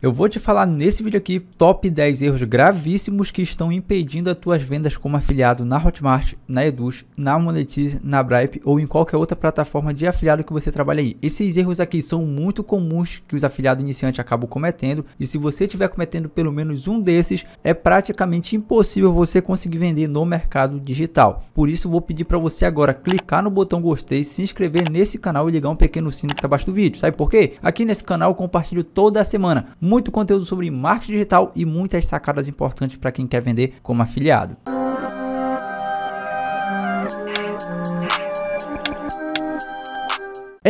Eu vou te falar nesse vídeo aqui top 10 erros gravíssimos que estão impedindo as tuas vendas como afiliado na Hotmart, na Eduz, na Monetize, na Bripe ou em qualquer outra plataforma de afiliado que você trabalha aí. Esses erros aqui são muito comuns que os afiliados iniciantes acabam cometendo e se você estiver cometendo pelo menos um desses, é praticamente impossível você conseguir vender no mercado digital. Por isso vou pedir para você agora clicar no botão gostei, se inscrever nesse canal e ligar um pequeno sino que está abaixo do vídeo. Sabe por quê? Aqui nesse canal eu compartilho toda semana muito conteúdo sobre marketing digital e muitas sacadas importantes para quem quer vender como afiliado.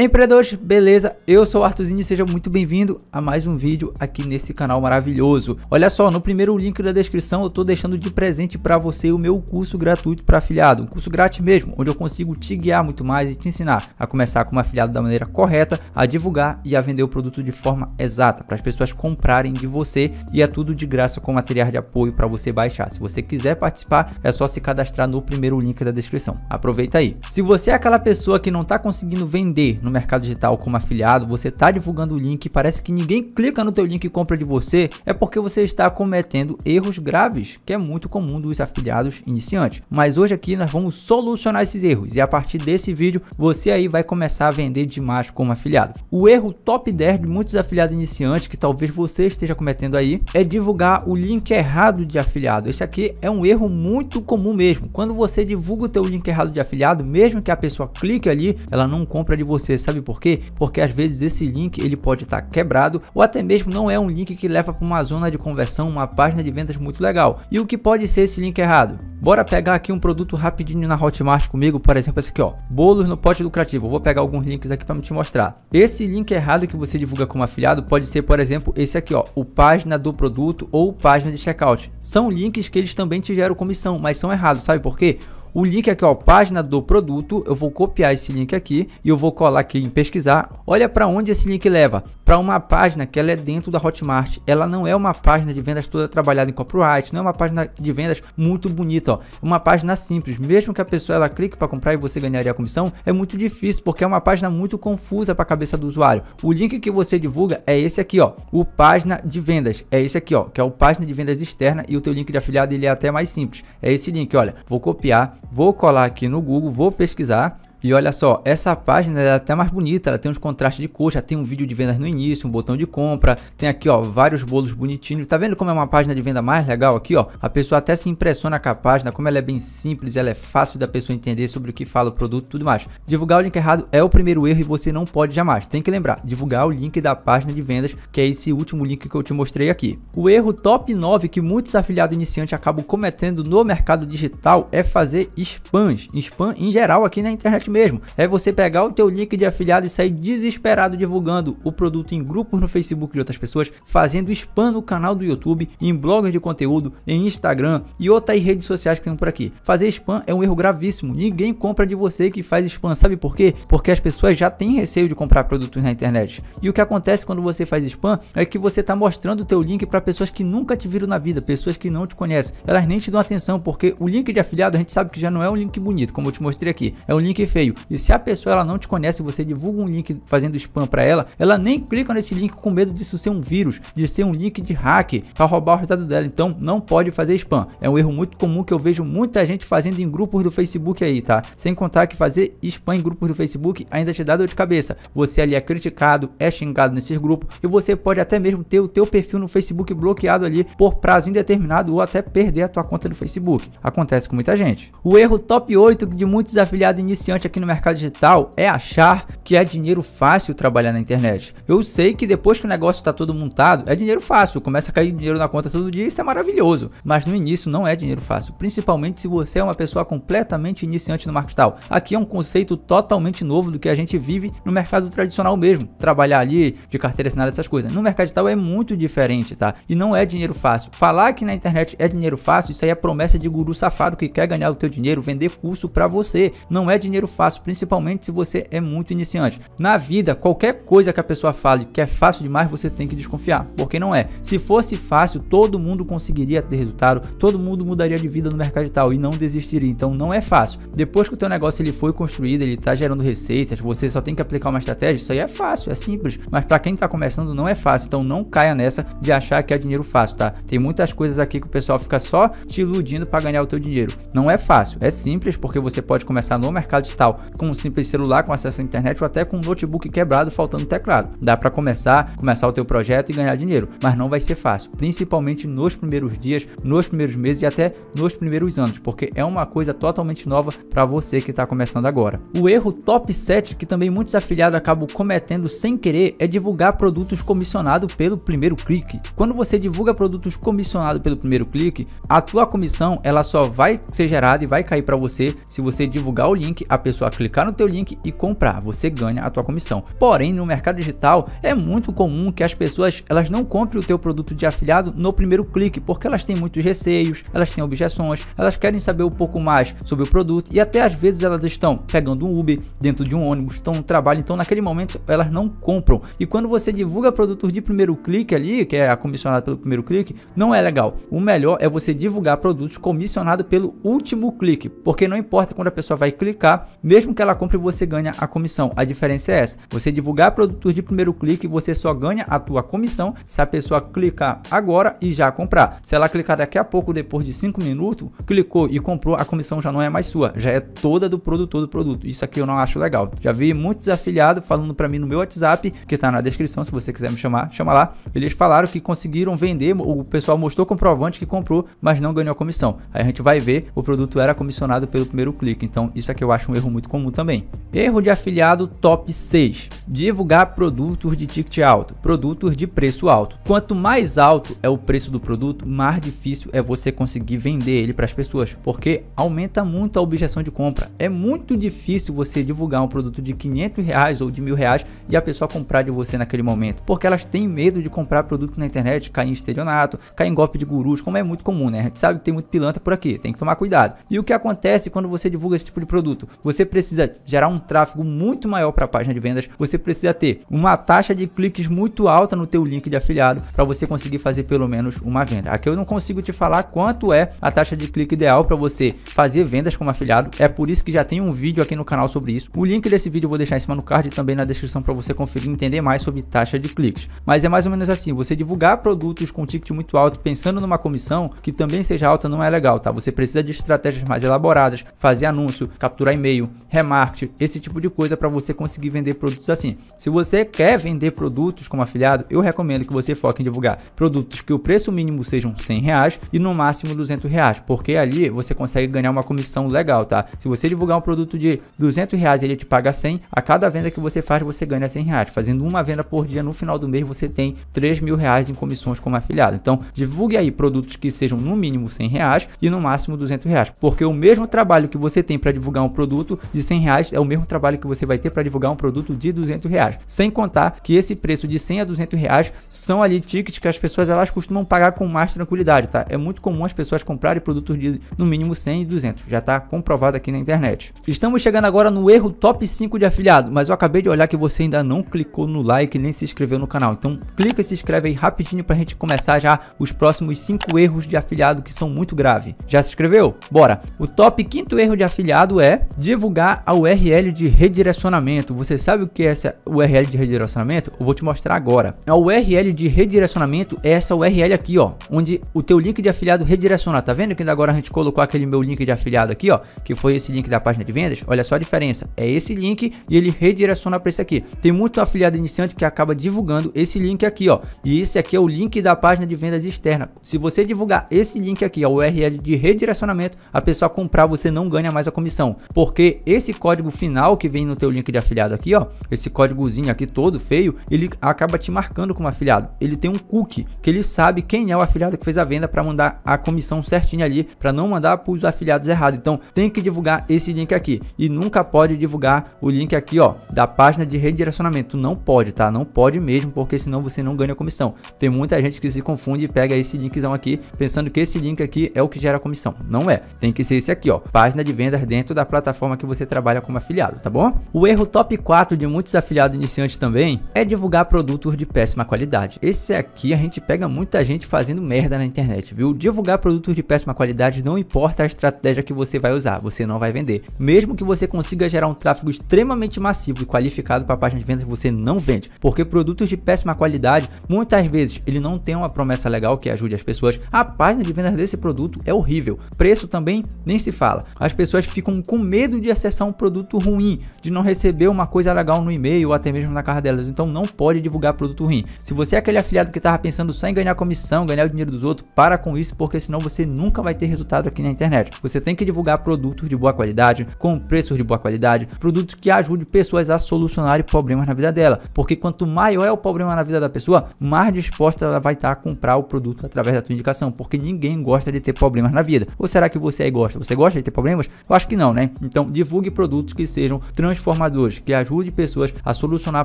empreendedores, beleza? Eu sou o Artuzinho e seja muito bem-vindo a mais um vídeo aqui nesse canal maravilhoso. Olha só, no primeiro link da descrição eu tô deixando de presente para você o meu curso gratuito para afiliado, um curso grátis mesmo, onde eu consigo te guiar muito mais e te ensinar a começar como afiliado da maneira correta, a divulgar e a vender o produto de forma exata para as pessoas comprarem de você e é tudo de graça com material de apoio para você baixar. Se você quiser participar, é só se cadastrar no primeiro link da descrição. Aproveita aí. Se você é aquela pessoa que não tá conseguindo vender, no mercado digital como afiliado, você está divulgando o link, parece que ninguém clica no teu link e compra de você, é porque você está cometendo erros graves, que é muito comum dos afiliados iniciantes. Mas hoje aqui nós vamos solucionar esses erros e a partir desse vídeo você aí vai começar a vender demais como afiliado. O erro top 10 de muitos afiliados iniciantes que talvez você esteja cometendo aí é divulgar o link errado de afiliado. Esse aqui é um erro muito comum mesmo. Quando você divulga o teu link errado de afiliado, mesmo que a pessoa clique ali, ela não compra de você sabe por quê? Porque às vezes esse link ele pode estar tá quebrado ou até mesmo não é um link que leva para uma zona de conversão, uma página de vendas muito legal. E o que pode ser esse link errado? Bora pegar aqui um produto rapidinho na Hotmart comigo, por exemplo, esse aqui, ó, bolos no pote lucrativo. vou pegar alguns links aqui para te mostrar. Esse link errado que você divulga como afiliado pode ser, por exemplo, esse aqui, ó, o página do produto ou página de checkout. São links que eles também te geram comissão, mas são errados, sabe por quê? o link aqui, ó, página do produto, eu vou copiar esse link aqui e eu vou colar aqui em pesquisar. Olha para onde esse link leva, para uma página que ela é dentro da Hotmart. Ela não é uma página de vendas toda trabalhada em copyright, não é uma página de vendas muito bonita, ó. É uma página simples, mesmo que a pessoa ela clique para comprar e você ganharia a comissão, é muito difícil porque é uma página muito confusa para a cabeça do usuário. O link que você divulga é esse aqui, ó, o página de vendas. É esse aqui, ó, que é o página de vendas externa e o teu link de afiliado ele é até mais simples. É esse link, olha. Vou copiar vou colar aqui no Google, vou pesquisar e olha só, essa página é até mais bonita, ela tem uns contrastes de cor, já tem um vídeo de vendas no início, um botão de compra, tem aqui ó, vários bolos bonitinhos, tá vendo como é uma página de venda mais legal aqui ó? A pessoa até se impressiona com a página, como ela é bem simples, ela é fácil da pessoa entender sobre o que fala o produto e tudo mais. Divulgar o link errado é o primeiro erro e você não pode jamais, tem que lembrar, divulgar o link da página de vendas, que é esse último link que eu te mostrei aqui. O erro top 9 que muitos afiliados iniciantes acabam cometendo no mercado digital é fazer spams, spam em geral aqui na internet mesmo. É você pegar o teu link de afiliado e sair desesperado divulgando o produto em grupos no Facebook de outras pessoas, fazendo spam no canal do YouTube, em blogs de conteúdo, em Instagram e outras redes sociais que tem por aqui. Fazer spam é um erro gravíssimo. Ninguém compra de você que faz spam, sabe por quê? Porque as pessoas já têm receio de comprar produtos na internet. E o que acontece quando você faz spam é que você está mostrando o teu link para pessoas que nunca te viram na vida, pessoas que não te conhecem. Elas nem te dão atenção porque o link de afiliado a gente sabe que já não é um link bonito, como eu te mostrei aqui. É um link feio feio. E se a pessoa ela não te conhece, você divulga um link fazendo spam para ela, ela nem clica nesse link com medo disso ser um vírus, de ser um link de hack para roubar o resultado dela. Então não pode fazer spam. É um erro muito comum que eu vejo muita gente fazendo em grupos do Facebook aí, tá? Sem contar que fazer spam em grupos do Facebook ainda te dá dor de cabeça. Você ali é criticado, é xingado nesses grupos e você pode até mesmo ter o teu perfil no Facebook bloqueado ali por prazo indeterminado ou até perder a tua conta do Facebook. Acontece com muita gente. O erro top 8 de muitos afiliados iniciantes aqui no mercado digital é achar que é dinheiro fácil trabalhar na internet. Eu sei que depois que o negócio está todo montado, é dinheiro fácil, começa a cair dinheiro na conta todo dia, isso é maravilhoso. Mas no início não é dinheiro fácil, principalmente se você é uma pessoa completamente iniciante no marketing. Aqui é um conceito totalmente novo do que a gente vive no mercado tradicional mesmo, trabalhar ali de carteira assinada essas coisas. No mercado digital é muito diferente, tá? E não é dinheiro fácil. Falar que na internet é dinheiro fácil, isso aí é promessa de guru safado que quer ganhar o teu dinheiro, vender curso para você. Não é dinheiro fácil, principalmente se você é muito iniciante. Na vida, qualquer coisa que a pessoa fale que é fácil demais, você tem que desconfiar, porque não é. Se fosse fácil, todo mundo conseguiria ter resultado, todo mundo mudaria de vida no mercado digital e não desistiria. Então não é fácil. Depois que o teu negócio ele foi construído, ele está gerando receitas, você só tem que aplicar uma estratégia, isso aí é fácil, é simples. Mas para quem está começando não é fácil, então não caia nessa de achar que é dinheiro fácil, tá? Tem muitas coisas aqui que o pessoal fica só te iludindo para ganhar o teu dinheiro. Não é fácil, é simples porque você pode começar no mercado digital digital, com um simples celular com acesso à internet ou até com um notebook quebrado faltando teclado. Dá para começar, começar o teu projeto e ganhar dinheiro, mas não vai ser fácil, principalmente nos primeiros dias, nos primeiros meses e até nos primeiros anos, porque é uma coisa totalmente nova para você que está começando agora. O erro top 7 que também muitos afiliados acabam cometendo sem querer é divulgar produtos comissionados pelo primeiro clique. Quando você divulga produtos comissionados pelo primeiro clique, a tua comissão ela só vai ser gerada e vai cair para você se você divulgar o link, a pessoa pessoa clicar no teu link e comprar, você ganha a tua comissão. Porém, no mercado digital é muito comum que as pessoas elas não comprem o teu produto de afiliado no primeiro clique, porque elas têm muitos receios, elas têm objeções, elas querem saber um pouco mais sobre o produto e até às vezes elas estão pegando um Uber dentro de um ônibus, estão no trabalho, então naquele momento elas não compram. E quando você divulga produtos de primeiro clique ali, que é a comissionado pelo primeiro clique, não é legal. O melhor é você divulgar produtos comissionados pelo último clique, porque não importa quando a pessoa vai clicar, mesmo que ela compre, você ganha a comissão. A diferença é essa: você divulgar produtos de primeiro clique, você só ganha a tua comissão se a pessoa clicar agora e já comprar. Se ela clicar daqui a pouco, depois de cinco minutos, clicou e comprou, a comissão já não é mais sua, já é toda do produtor do produto. Isso aqui eu não acho legal. Já vi muitos afiliados falando para mim no meu WhatsApp, que tá na descrição, se você quiser me chamar, chama lá. Eles falaram que conseguiram vender, o pessoal mostrou comprovante que comprou, mas não ganhou a comissão. Aí a gente vai ver, o produto era comissionado pelo primeiro clique. Então, isso aqui eu acho um erro erro muito comum também. Erro de afiliado top 6: divulgar produtos de ticket alto, produtos de preço alto. Quanto mais alto é o preço do produto, mais difícil é você conseguir vender ele para as pessoas, porque aumenta muito a objeção de compra. É muito difícil você divulgar um produto de 500 reais ou de mil reais e a pessoa comprar de você naquele momento, porque elas têm medo de comprar produto na internet, cair em estelionato, cair em golpe de gurus, como é muito comum, né? A gente sabe que tem muito pilantra por aqui, tem que tomar cuidado. E o que acontece quando você divulga esse tipo de produto? Você você precisa gerar um tráfego muito maior para a página de vendas, você precisa ter uma taxa de cliques muito alta no teu link de afiliado para você conseguir fazer pelo menos uma venda. Aqui eu não consigo te falar quanto é a taxa de clique ideal para você fazer vendas como afiliado, é por isso que já tem um vídeo aqui no canal sobre isso. O link desse vídeo eu vou deixar em cima no card e também na descrição para você conferir e entender mais sobre taxa de cliques. Mas é mais ou menos assim, você divulgar produtos com ticket muito alto pensando numa comissão que também seja alta não é legal, tá? Você precisa de estratégias mais elaboradas, fazer anúncio, capturar e-mail, Remarket, remarketing, esse tipo de coisa para você conseguir vender produtos assim. Se você quer vender produtos como afiliado, eu recomendo que você foque em divulgar produtos que o preço mínimo sejam 100 reais e no máximo 200 reais, porque ali você consegue ganhar uma comissão legal, tá? Se você divulgar um produto de 200 reais ele te paga 100, a cada venda que você faz você ganha 100 reais. Fazendo uma venda por dia no final do mês você tem 3 mil reais em comissões como afiliado. Então divulgue aí produtos que sejam no mínimo 100 reais e no máximo 200 reais, porque o mesmo trabalho que você tem para divulgar um produto de 100 reais é o mesmo trabalho que você vai ter para divulgar um produto de 200 reais. Sem contar que esse preço de 100 a 200 reais são ali tickets que as pessoas elas costumam pagar com mais tranquilidade, tá? É muito comum as pessoas comprarem produtos de no mínimo 100 e 200, já está comprovado aqui na internet. Estamos chegando agora no erro top 5 de afiliado, mas eu acabei de olhar que você ainda não clicou no like nem se inscreveu no canal, então clica e se inscreve aí rapidinho para a gente começar já os próximos 5 erros de afiliado que são muito grave. Já se inscreveu? Bora! O top quinto erro de afiliado é divulgar divulgar a URL de redirecionamento. Você sabe o que é essa URL de redirecionamento? Eu vou te mostrar agora. A URL de redirecionamento é essa URL aqui, ó, onde o teu link de afiliado redireciona. Tá vendo que ainda agora a gente colocou aquele meu link de afiliado aqui, ó, que foi esse link da página de vendas? Olha só a diferença. É esse link e ele redireciona para esse aqui. Tem muito afiliado iniciante que acaba divulgando esse link aqui, ó. E esse aqui é o link da página de vendas externa. Se você divulgar esse link aqui, a URL de redirecionamento, a pessoa comprar, você não ganha mais a comissão, porque esse código final que vem no teu link de afiliado aqui, ó, esse códigozinho aqui todo feio, ele acaba te marcando como afiliado. Ele tem um cookie que ele sabe quem é o afiliado que fez a venda para mandar a comissão certinha ali, para não mandar para os afiliados errados. Então, tem que divulgar esse link aqui e nunca pode divulgar o link aqui, ó, da página de redirecionamento. Não pode, tá? Não pode mesmo, porque senão você não ganha comissão. Tem muita gente que se confunde e pega esse linkzão aqui, pensando que esse link aqui é o que gera comissão. Não é. Tem que ser esse aqui, ó, página de vendas dentro da plataforma que você trabalha como afiliado, tá bom? O erro top 4 de muitos afiliados iniciantes também é divulgar produtos de péssima qualidade. Esse aqui a gente pega muita gente fazendo merda na internet, viu? Divulgar produtos de péssima qualidade não importa a estratégia que você vai usar, você não vai vender. Mesmo que você consiga gerar um tráfego extremamente massivo e qualificado para a página de vendas, você não vende, porque produtos de péssima qualidade, muitas vezes ele não tem uma promessa legal que ajude as pessoas. A página de vendas desse produto é horrível. Preço também nem se fala. As pessoas ficam com medo de acessar um produto ruim, de não receber uma coisa legal no e-mail ou até mesmo na casa delas. Então não pode divulgar produto ruim. Se você é aquele afiliado que estava pensando só em ganhar comissão, ganhar o dinheiro dos outros, para com isso, porque senão você nunca vai ter resultado aqui na internet. Você tem que divulgar produtos de boa qualidade, com preços de boa qualidade, produtos que ajudem pessoas a solucionarem problemas na vida dela. Porque quanto maior é o problema na vida da pessoa, mais disposta ela vai estar a comprar o produto através da sua indicação, porque ninguém gosta de ter problemas na vida. Ou será que você aí gosta? Você gosta de ter problemas? Eu acho que não, né? Então, divulgue produtos que sejam transformadores, que ajudem pessoas a solucionar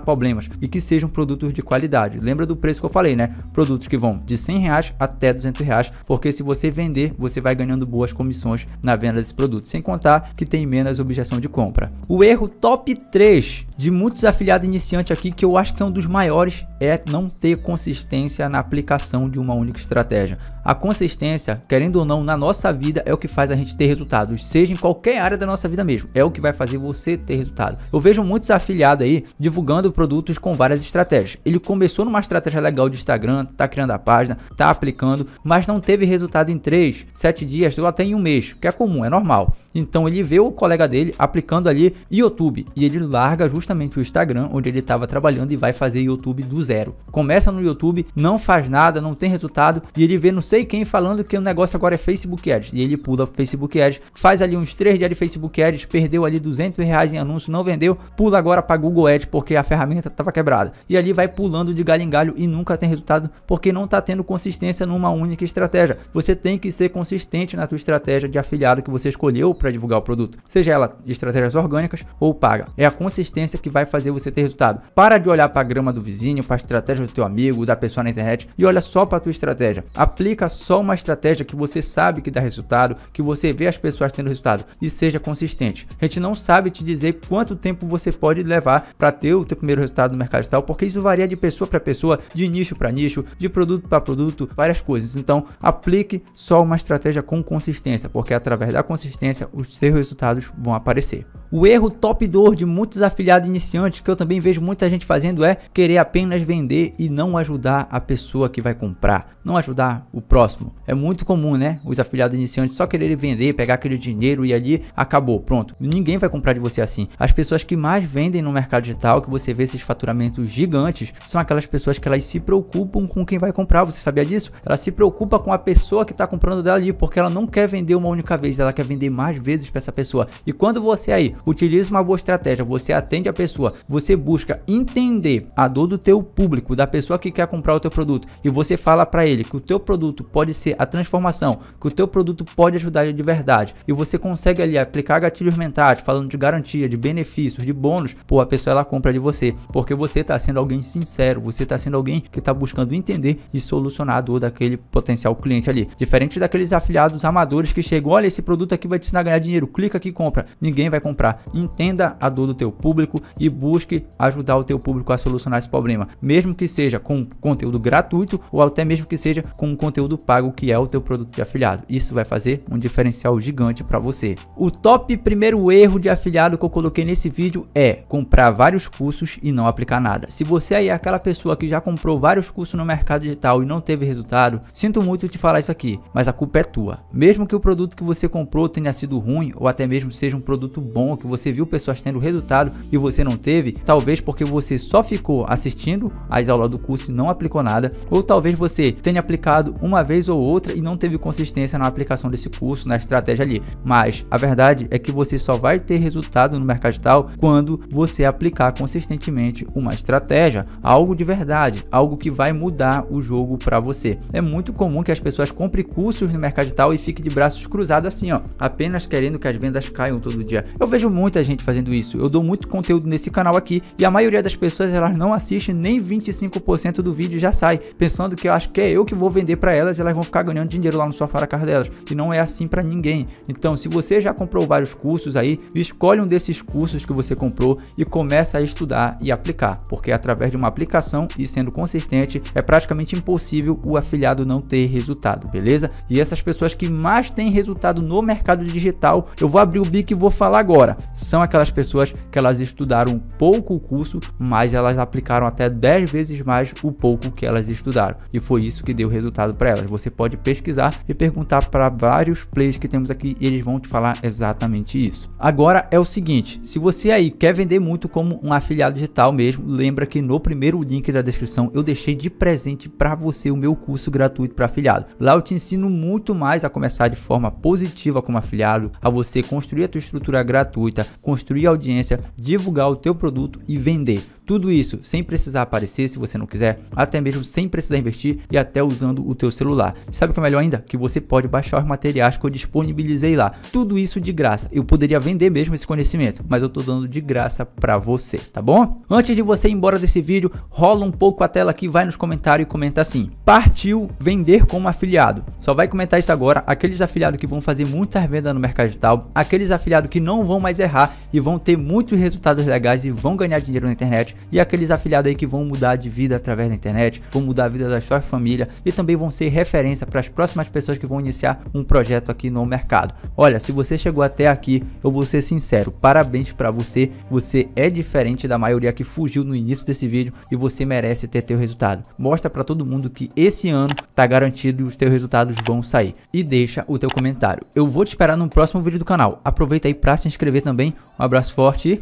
problemas e que sejam produtos de qualidade. Lembra do preço que eu falei, né? Produtos que vão de 100 reais até 200 reais, porque se você vender, você vai ganhando boas comissões na venda desse produto, sem contar que tem menos objeção de compra. O erro top 3 de muitos afiliados iniciantes aqui, que eu acho que é um dos maiores, é não ter consistência na aplicação de uma única estratégia. A consistência, querendo ou não, na nossa vida é o que faz a gente ter resultados, seja em qualquer área da nossa vida mesmo mesmo. É o que vai fazer você ter resultado. Eu vejo muitos afiliados aí divulgando produtos com várias estratégias. Ele começou numa estratégia legal de Instagram, tá criando a página, tá aplicando, mas não teve resultado em 3, 7 dias ou até em um mês, que é comum, é normal. Então ele vê o colega dele aplicando ali YouTube e ele larga justamente o Instagram onde ele estava trabalhando e vai fazer YouTube do zero. Começa no YouTube, não faz nada, não tem resultado e ele vê não sei quem falando que o negócio agora é Facebook Ads e ele pula Facebook Ads, faz ali uns 3 dias de Facebook Ads, perdeu ali 200 reais em anúncio, não vendeu, pula agora para Google Ads porque a ferramenta estava quebrada. E ali vai pulando de galho em galho e nunca tem resultado porque não está tendo consistência numa única estratégia. Você tem que ser consistente na tua estratégia de afiliado que você escolheu para divulgar o produto, seja ela estratégias orgânicas ou paga. É a consistência que vai fazer você ter resultado. Para de olhar para a grama do vizinho, para a estratégia do teu amigo, da pessoa na internet e olha só para tua estratégia. Aplica só uma estratégia que você sabe que dá resultado, que você vê as pessoas tendo resultado e seja consistente minutos. A gente não sabe te dizer quanto tempo você pode levar para ter o teu primeiro resultado no mercado digital, porque isso varia de pessoa para pessoa, de nicho para nicho, de produto para produto, várias coisas. Então, aplique só uma estratégia com consistência, porque através da consistência os seus resultados vão aparecer. O erro top 2 de muitos afiliados iniciantes que eu também vejo muita gente fazendo é querer apenas vender e não ajudar a pessoa que vai comprar, não ajudar o próximo. É muito comum, né? Os afiliados iniciantes só quererem vender, pegar aquele dinheiro e ali acabou, pronto Ninguém vai comprar de você assim. As pessoas que mais vendem no mercado digital, que você vê esses faturamentos gigantes, são aquelas pessoas que elas se preocupam com quem vai comprar. Você sabia disso? Ela se preocupa com a pessoa que está comprando dela ali, porque ela não quer vender uma única vez, ela quer vender mais vezes para essa pessoa. E quando você aí utiliza uma boa estratégia, você atende a pessoa, você busca entender a dor do teu público, da pessoa que quer comprar o teu produto, e você fala para ele que o teu produto pode ser a transformação, que o teu produto pode ajudar ele de verdade, e você consegue ali aplicar gatilhos complementar, falando de garantia, de benefícios, de bônus, pô, a pessoa ela compra de você, porque você está sendo alguém sincero, você está sendo alguém que está buscando entender e solucionar a dor daquele potencial cliente ali. Diferente daqueles afiliados amadores que chegam, olha, esse produto aqui vai te ensinar a ganhar dinheiro, clica aqui e compra. Ninguém vai comprar. Entenda a dor do teu público e busque ajudar o teu público a solucionar esse problema, mesmo que seja com conteúdo gratuito ou até mesmo que seja com um conteúdo pago que é o teu produto de afiliado. Isso vai fazer um diferencial gigante para você. O top primeiro primeiro erro de afiliado que eu coloquei nesse vídeo é comprar vários cursos e não aplicar nada. Se você aí é aquela pessoa que já comprou vários cursos no mercado digital e não teve resultado, sinto muito te falar isso aqui, mas a culpa é tua. Mesmo que o produto que você comprou tenha sido ruim ou até mesmo seja um produto bom que você viu pessoas tendo resultado e você não teve, talvez porque você só ficou assistindo às aulas do curso e não aplicou nada, ou talvez você tenha aplicado uma vez ou outra e não teve consistência na aplicação desse curso, na estratégia ali. Mas a verdade é que você só vai ter resultado no mercado digital quando você aplicar consistentemente uma estratégia, algo de verdade, algo que vai mudar o jogo para você. É muito comum que as pessoas comprem cursos no mercado digital e fiquem de braços cruzados assim, ó, apenas querendo que as vendas caiam todo dia. Eu vejo muita gente fazendo isso. Eu dou muito conteúdo nesse canal aqui e a maioria das pessoas elas não assistem nem 25% do vídeo já sai, pensando que eu acho que é eu que vou vender para elas, e elas vão ficar ganhando dinheiro lá no sofá da casa delas. E não é assim para ninguém. Então, se você já comprou vários cursos cursos aí, escolhe um desses cursos que você comprou e começa a estudar e aplicar, porque é através de uma aplicação e sendo consistente, é praticamente impossível o afiliado não ter resultado, beleza? E essas pessoas que mais têm resultado no mercado digital, eu vou abrir o bico e vou falar agora. São aquelas pessoas que elas estudaram pouco o curso, mas elas aplicaram até 10 vezes mais o pouco que elas estudaram. E foi isso que deu resultado para elas. Você pode pesquisar e perguntar para vários players que temos aqui, eles vão te falar exatamente isso isso. Agora é o seguinte, se você aí quer vender muito como um afiliado digital mesmo, lembra que no primeiro link da descrição eu deixei de presente para você o meu curso gratuito para afiliado. Lá eu te ensino muito mais a começar de forma positiva como afiliado, a você construir a tua estrutura gratuita, construir audiência, divulgar o teu produto e vender. Tudo isso sem precisar aparecer se você não quiser, até mesmo sem precisar investir e até usando o teu celular. Sabe o que é melhor ainda? Que você pode baixar os materiais que eu disponibilizei lá. Tudo isso de graça. Eu poderia poderia vender mesmo esse conhecimento, mas eu tô dando de graça para você, tá bom? Antes de você ir embora desse vídeo, rola um pouco a tela aqui, vai nos comentários e comenta assim: "Partiu vender como afiliado". Só vai comentar isso agora aqueles afiliados que vão fazer muitas vendas no mercado digital, aqueles afiliados que não vão mais errar e vão ter muitos resultados legais e vão ganhar dinheiro na internet e aqueles afiliados aí que vão mudar de vida através da internet, vão mudar a vida da sua família e também vão ser referência para as próximas pessoas que vão iniciar um projeto aqui no mercado. Olha, se você chegou até aqui, eu vou ser sincero, parabéns para você, você é diferente da maioria que fugiu no início desse vídeo e você merece ter teu resultado. Mostra para todo mundo que esse ano tá garantido e os teus resultados vão sair. E deixa o teu comentário. Eu vou te esperar no próximo vídeo do canal. Aproveita aí para se inscrever também. Um abraço forte e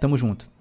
tamo junto.